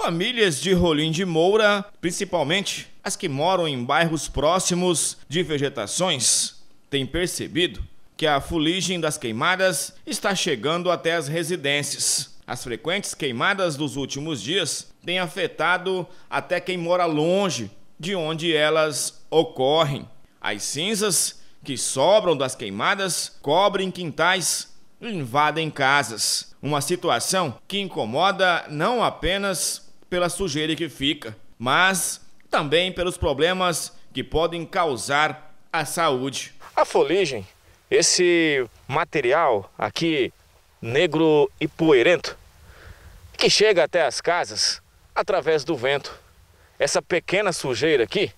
Famílias de Rolim de Moura, principalmente as que moram em bairros próximos de vegetações, têm percebido que a fuligem das queimadas está chegando até as residências. As frequentes queimadas dos últimos dias têm afetado até quem mora longe de onde elas ocorrem. As cinzas que sobram das queimadas cobrem quintais e invadem casas. Uma situação que incomoda não apenas pela sujeira que fica, mas também pelos problemas que podem causar à saúde. A foligem, esse material aqui negro e poeirento, que chega até as casas através do vento. Essa pequena sujeira aqui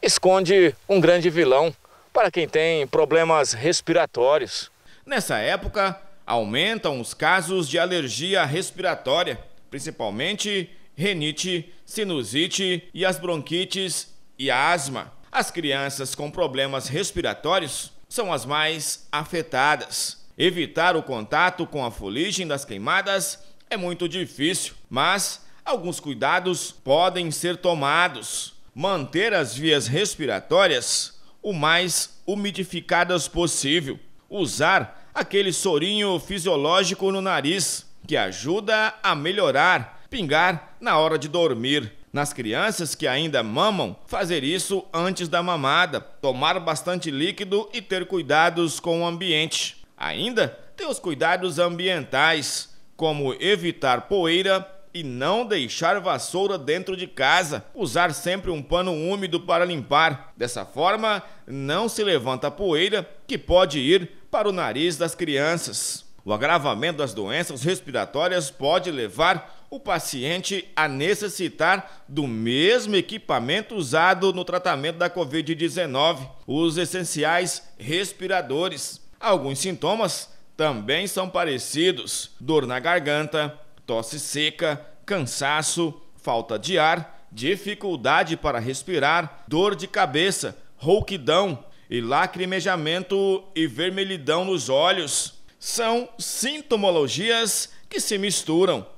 esconde um grande vilão para quem tem problemas respiratórios. Nessa época, aumentam os casos de alergia respiratória, principalmente renite, sinusite e as bronquites e a asma. As crianças com problemas respiratórios são as mais afetadas. Evitar o contato com a fuligem das queimadas é muito difícil, mas alguns cuidados podem ser tomados. Manter as vias respiratórias o mais umidificadas possível. Usar aquele sorinho fisiológico no nariz, que ajuda a melhorar pingar na hora de dormir. Nas crianças que ainda mamam, fazer isso antes da mamada, tomar bastante líquido e ter cuidados com o ambiente. Ainda tem os cuidados ambientais, como evitar poeira e não deixar vassoura dentro de casa, usar sempre um pano úmido para limpar. Dessa forma, não se levanta poeira que pode ir para o nariz das crianças. O agravamento das doenças respiratórias pode levar o paciente a necessitar do mesmo equipamento usado no tratamento da Covid-19, os essenciais respiradores. Alguns sintomas também são parecidos: dor na garganta, tosse seca, cansaço, falta de ar, dificuldade para respirar, dor de cabeça, rouquidão e lacrimejamento e vermelhidão nos olhos. São sintomologias que se misturam